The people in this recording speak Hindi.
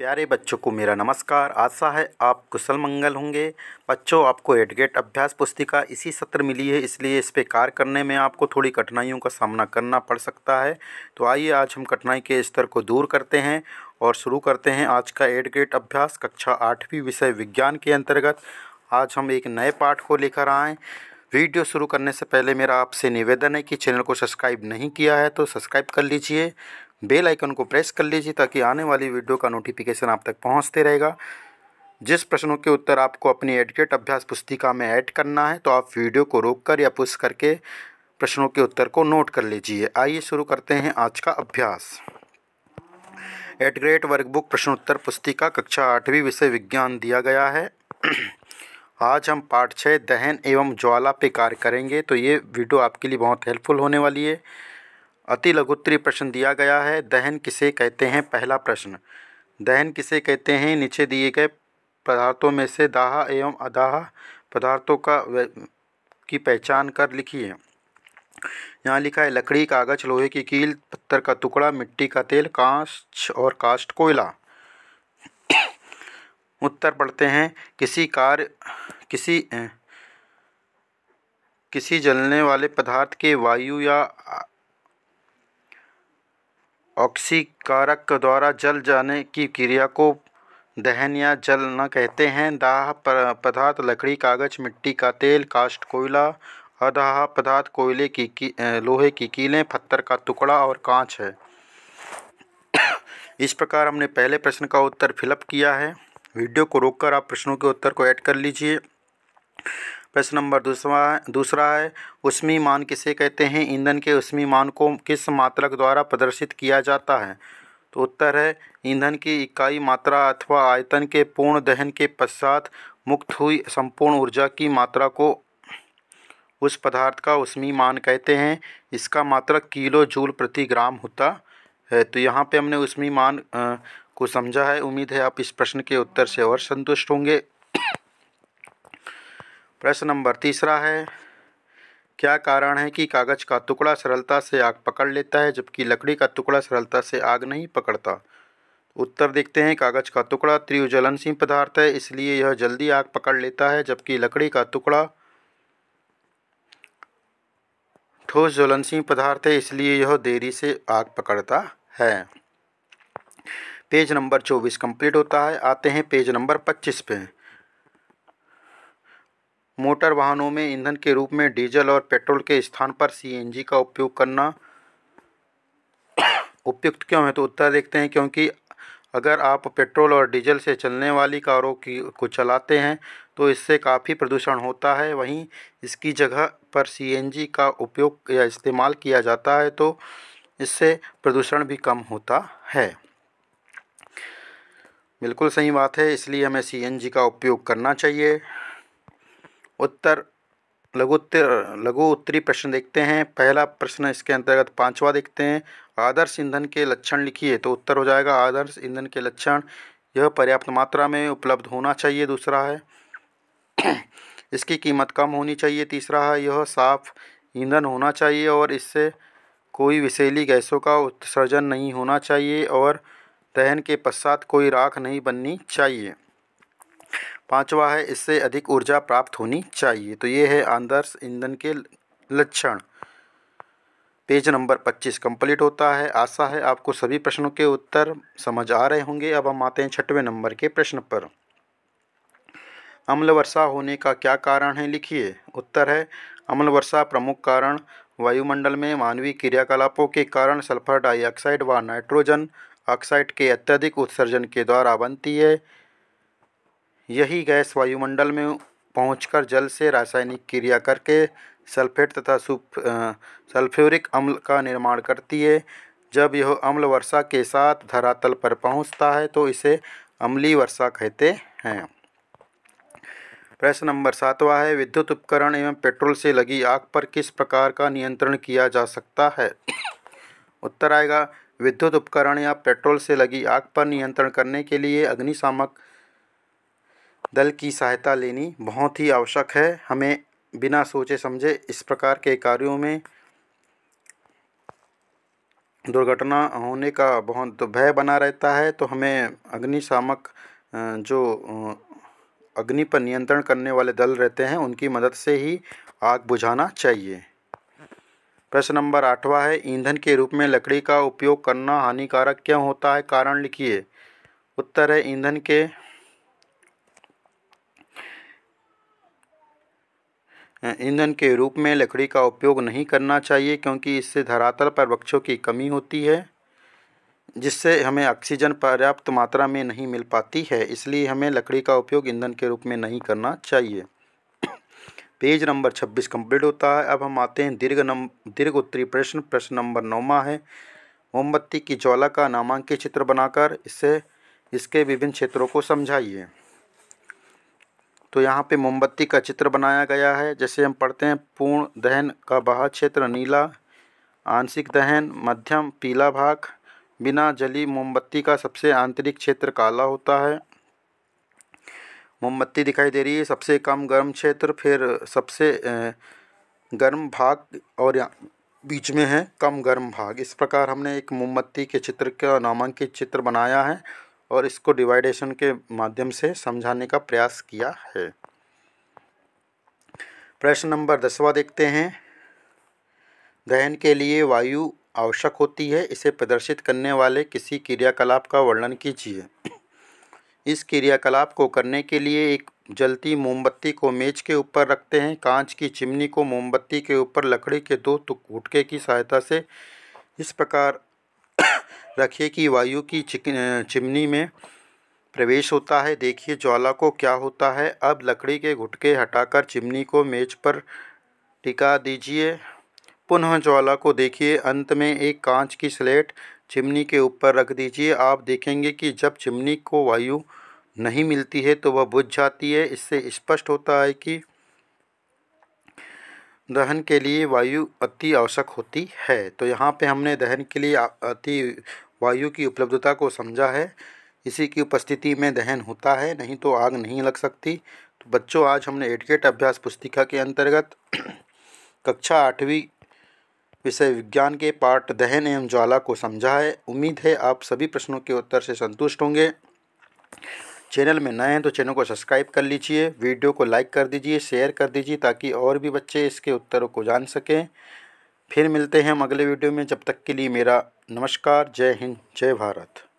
प्यारे बच्चों को मेरा नमस्कार आशा है आप कुशल मंगल होंगे बच्चों आपको एडगेट अभ्यास पुस्तिका इसी सत्र मिली है इसलिए इस पर कार्य करने में आपको थोड़ी कठिनाइयों का सामना करना पड़ सकता है तो आइए आज हम कठिनाई के स्तर को दूर करते हैं और शुरू करते हैं आज का एडगेट अभ्यास कक्षा आठवीं विषय विज्ञान के अंतर्गत आज हम एक नए पाठ को लेकर आएँ वीडियो शुरू करने से पहले मेरा आपसे निवेदन है कि चैनल को सब्सक्राइब नहीं किया है तो सब्सक्राइब कर लीजिए बेल आइकन को प्रेस कर लीजिए ताकि आने वाली वीडियो का नोटिफिकेशन आप तक पहुंचते रहेगा जिस प्रश्नों के उत्तर आपको अपनी एडिटेड अभ्यास पुस्तिका में ऐड करना है तो आप वीडियो को रोककर या पुश करके प्रश्नों के उत्तर को नोट कर लीजिए आइए शुरू करते हैं आज का अभ्यास एडग्रेट वर्कबुक प्रश्नोत्तर पुस्तिका कक्षा आठवीं विषय विज्ञान दिया गया है आज हम पाठ छः दहन एवं ज्वाला पे कार्य करेंगे तो ये वीडियो आपके लिए बहुत हेल्पफुल होने वाली है अति लघुत्तरी प्रश्न दिया गया है दहन किसे कहते हैं पहला प्रश्न दहन किसे कहते हैं नीचे दिए गए पदार्थों में से दाह एवं अदाह पदार्थों का की पहचान कर लिखिए यहाँ लिखा है लकड़ी कागज लोहे की कील पत्थर का टुकड़ा मिट्टी का तेल कांच और कास्ट कोयला उत्तर पढ़ते हैं किसी कार्य किसी किसी जलने वाले पदार्थ के वायु या ऑक्सीकारक द्वारा जल जाने की क्रिया को दहन या जलना कहते हैं दाह पदार्थ लकड़ी कागज मिट्टी का तेल काष्ट कोयला अदाह पदार्थ कोयले की, की लोहे की कीलें पत्थर का टुकड़ा और कांच है इस प्रकार हमने पहले प्रश्न का उत्तर फिलअप किया है वीडियो को रोककर आप प्रश्नों के उत्तर को ऐड कर लीजिए प्रश्न नंबर दूसरा दूसरा है उसमी मान किसे कहते हैं ईंधन के उसमी मान को किस मात्रक द्वारा प्रदर्शित किया जाता है तो उत्तर है ईंधन की इकाई मात्रा अथवा आयतन के पूर्ण दहन के पश्चात मुक्त हुई संपूर्ण ऊर्जा की मात्रा को उस पदार्थ का उष्मी मान कहते हैं इसका मात्रक किलो जूल प्रति ग्राम होता है तो यहाँ पे हमने उसमी मान को समझा है उम्मीद है आप इस प्रश्न के उत्तर से और संतुष्ट होंगे प्रश्न नंबर तीसरा है क्या कारण है कि कागज़ का टुकड़ा सरलता से आग पकड़ लेता है जबकि लकड़ी का टुकड़ा सरलता से आग नहीं पकड़ता उत्तर देखते हैं कागज़ का टुकड़ा त्रिउज्वलनशील पदार्थ है इसलिए यह जल्दी आग पकड़ लेता है जबकि लकड़ी का टुकड़ा ठोस ज्वलनशील पदार्थ है इसलिए यह देरी से आग पकड़ता है पेज नंबर चौबीस कंप्लीट होता है आते हैं पेज नंबर पच्चीस पे मोटर वाहनों में ईंधन के रूप में डीजल और पेट्रोल के स्थान पर सीएनजी का उपयोग करना उपयुक्त क्यों है तो उत्तर देखते हैं क्योंकि अगर आप पेट्रोल और डीजल से चलने वाली कारों की को चलाते हैं तो इससे काफ़ी प्रदूषण होता है वहीं इसकी जगह पर सीएनजी का उपयोग या इस्तेमाल किया जाता है तो इससे प्रदूषण भी कम होता है बिल्कुल सही बात है इसलिए हमें सीएनजी का उपयोग करना चाहिए उत्तर लघु उत्तर लघु उत्तरी प्रश्न देखते हैं पहला प्रश्न इसके अंतर्गत पांचवा देखते हैं आदर्श ईंधन के लक्षण लिखिए तो उत्तर हो जाएगा आदर्श ईंधन के लक्षण यह पर्याप्त मात्रा में उपलब्ध होना चाहिए दूसरा है इसकी कीमत कम होनी चाहिए तीसरा है यह साफ ईंधन होना चाहिए और इससे कोई विषैली गैसों का उत्सर्जन नहीं होना चाहिए और दहन के पश्चात कोई राख नहीं बननी चाहिए पांचवा है इससे अधिक ऊर्जा प्राप्त होनी चाहिए तो ये है आदर्श ईंधन के लक्षण पेज नंबर 25 कंप्लीट होता है आशा है आपको सभी प्रश्नों के उत्तर समझ आ रहे होंगे अब हम आते हैं छठवें नंबर के प्रश्न पर अम्ल वर्षा होने का क्या कारण है लिखिए उत्तर है अम्ल वर्षा प्रमुख कारण वायुमंडल में मानवीय क्रियाकलापों के कारण सल्फर डाइऑक्साइड व नाइट्रोजन ऑक्साइड के अत्यधिक उत्सर्जन के द्वारा बनती है यही गैस वायुमंडल में पहुंचकर जल से रासायनिक क्रिया करके सल्फेट तथा सल्फ्यूरिक अम्ल का निर्माण करती है जब यह अम्ल वर्षा के साथ धरातल पर पहुंचता है तो इसे अम्ली वर्षा कहते हैं प्रश्न नंबर सातवा है विद्युत उपकरण एवं पेट्रोल से लगी आग पर किस प्रकार का नियंत्रण किया जा सकता है उत्तर आएगा विद्युत उपकरण या पेट्रोल से लगी आग पर नियंत्रण करने के लिए अग्निशामक दल की सहायता लेनी बहुत ही आवश्यक है हमें बिना सोचे समझे इस प्रकार के कार्यों में दुर्घटना होने का बहुत भय बना रहता है तो हमें अग्निशामक जो अग्नि पर नियंत्रण करने वाले दल रहते हैं उनकी मदद से ही आग बुझाना चाहिए प्रश्न नंबर आठवां है ईंधन के रूप में लकड़ी का उपयोग करना हानिकारक क्यों होता है कारण लिखिए उत्तर है ईंधन के ईंधन के रूप में लकड़ी का उपयोग नहीं करना चाहिए क्योंकि इससे धरातल पर वृक्षों की कमी होती है जिससे हमें ऑक्सीजन पर्याप्त मात्रा में नहीं मिल पाती है इसलिए हमें लकड़ी का उपयोग ईंधन के रूप में नहीं करना चाहिए पेज नंबर छब्बीस कंप्लीट होता है अब हम आते हैं दीर्घ नम दीर्घ उत्तरी प्रश्न प्रश्न नंबर नौवा है मोमबत्ती की ज्वाला का नामांकित चित्र बनाकर इससे इसके विभिन्न क्षेत्रों को समझाइए तो यहाँ पे मोमबत्ती का चित्र बनाया गया है जैसे हम पढ़ते हैं पूर्ण दहन का बाह क्षेत्र नीला आंशिक दहन मध्यम पीला भाग बिना जली मोमबत्ती का सबसे आंतरिक क्षेत्र काला होता है मोमबत्ती दिखाई दे रही है सबसे कम गर्म क्षेत्र फिर सबसे गर्म भाग और यहाँ बीच में है कम गर्म भाग इस प्रकार हमने एक मोमबत्ती के चित्र का नामांकित चित्र बनाया है और इसको डिवाइडेशन के माध्यम से समझाने का प्रयास किया है प्रश्न नंबर दसवा देखते हैं दहन के लिए वायु आवश्यक होती है इसे प्रदर्शित करने वाले किसी क्रियाकलाप का वर्णन कीजिए इस क्रियाकलाप को करने के लिए एक जलती मोमबत्ती को मेज के ऊपर रखते हैं कांच की चिमनी को मोमबत्ती के ऊपर लकड़ी के दो गुटके की सहायता से इस प्रकार रखिए कि वायु की चिमनी में प्रवेश होता है देखिए ज्वाला को क्या होता है अब लकड़ी के घुटके हटाकर चिमनी को मेज पर टिका दीजिए पुनः ज्वाला को देखिए अंत में एक कांच की स्लेट चिमनी के ऊपर रख दीजिए आप देखेंगे कि जब चिमनी को वायु नहीं मिलती है तो वह बुझ जाती है इससे स्पष्ट होता है कि दहन के लिए वायु अति आवश्यक होती है तो यहाँ पे हमने दहन के लिए अति वायु की उपलब्धता को समझा है इसी की उपस्थिति में दहन होता है नहीं तो आग नहीं लग सकती तो बच्चों आज हमने एडकेट अभ्यास पुस्तिका के अंतर्गत कक्षा आठवीं विषय विज्ञान के पाठ दहन एवं ज्वाला को समझा है उम्मीद है आप सभी प्रश्नों के उत्तर से संतुष्ट होंगे चैनल में नए हैं तो चैनल को सब्सक्राइब कर लीजिए वीडियो को लाइक कर दीजिए शेयर कर दीजिए ताकि और भी बच्चे इसके उत्तरों को जान सकें फिर मिलते हैं हम अगले वीडियो में जब तक के लिए मेरा नमस्कार जय हिंद जय भारत